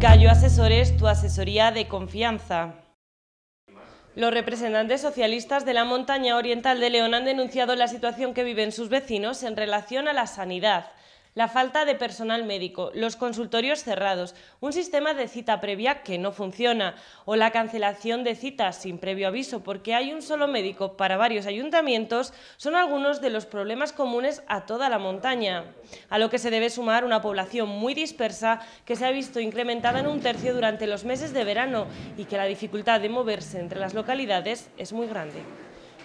Gallo Asesores, tu asesoría de confianza. Los representantes socialistas de la montaña oriental de León han denunciado la situación que viven sus vecinos en relación a la sanidad la falta de personal médico, los consultorios cerrados, un sistema de cita previa que no funciona o la cancelación de citas sin previo aviso porque hay un solo médico para varios ayuntamientos son algunos de los problemas comunes a toda la montaña, a lo que se debe sumar una población muy dispersa que se ha visto incrementada en un tercio durante los meses de verano y que la dificultad de moverse entre las localidades es muy grande.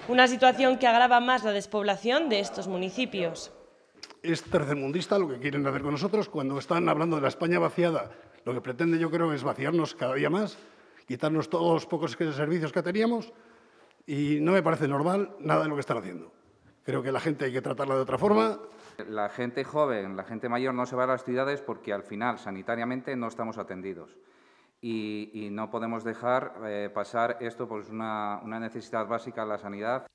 Una situación que agrava más la despoblación de estos municipios es tercermundista lo que quieren hacer con nosotros cuando están hablando de la España vaciada. Lo que pretende yo creo es vaciarnos cada día más, quitarnos todos los pocos servicios que teníamos y no me parece normal nada de lo que están haciendo. Creo que la gente hay que tratarla de otra forma. La gente joven, la gente mayor no se va a las ciudades porque al final sanitariamente no estamos atendidos. Y, no podemos dejar eh, pasar esto por pues una, una necesidad básica de la sanidad.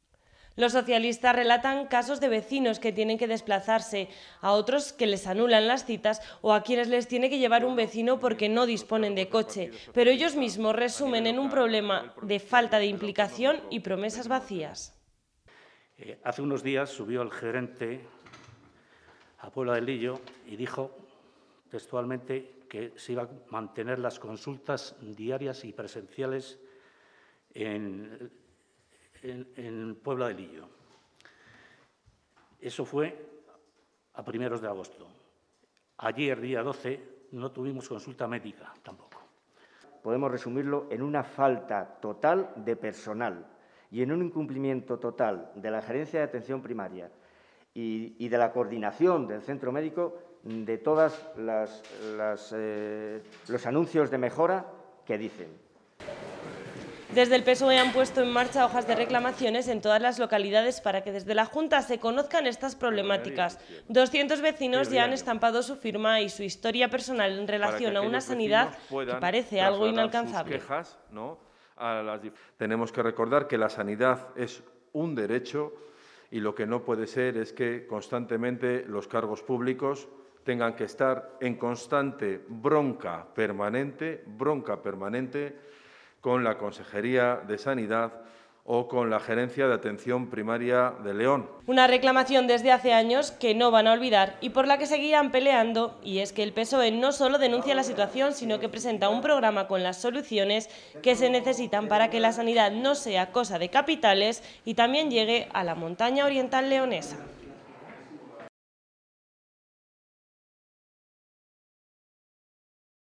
Los socialistas relatan casos de vecinos que tienen que desplazarse, a otros que les anulan las citas o a quienes les tiene que llevar un vecino porque no disponen de coche, pero ellos mismos resumen en un problema de falta de implicación y promesas vacías. Eh, hace unos días subió el gerente a Puebla del Lillo y dijo textualmente que se iba a mantener las consultas diarias y presenciales en en, el Puebla de Lillo. Eso fue a primeros de agosto. Ayer, día 12, no tuvimos consulta médica tampoco. Podemos resumirlo en una falta total de personal y en un incumplimiento total de la gerencia de atención primaria y, de la coordinación del centro médico de todos las, eh, los anuncios de mejora que dicen. Desde el PSOE han puesto en marcha hojas de reclamaciones en todas las localidades para que desde la Junta se conozcan estas problemáticas. 200 vecinos ya han estampado su firma y su historia personal en relación a una sanidad que parece algo inalcanzable. Tenemos que recordar que la sanidad es un derecho y lo que no puede ser es que constantemente los cargos públicos tengan que estar en constante bronca permanente, bronca permanente con la Consejería de Sanidad o con la Gerencia de Atención Primaria de León. Una reclamación desde hace años que no van a olvidar y por la que seguirán peleando, y es que el PSOE no solo denuncia la situación, sino que presenta un programa con las soluciones que se necesitan para que la sanidad no sea cosa de capitales y también llegue a la montaña oriental leonesa.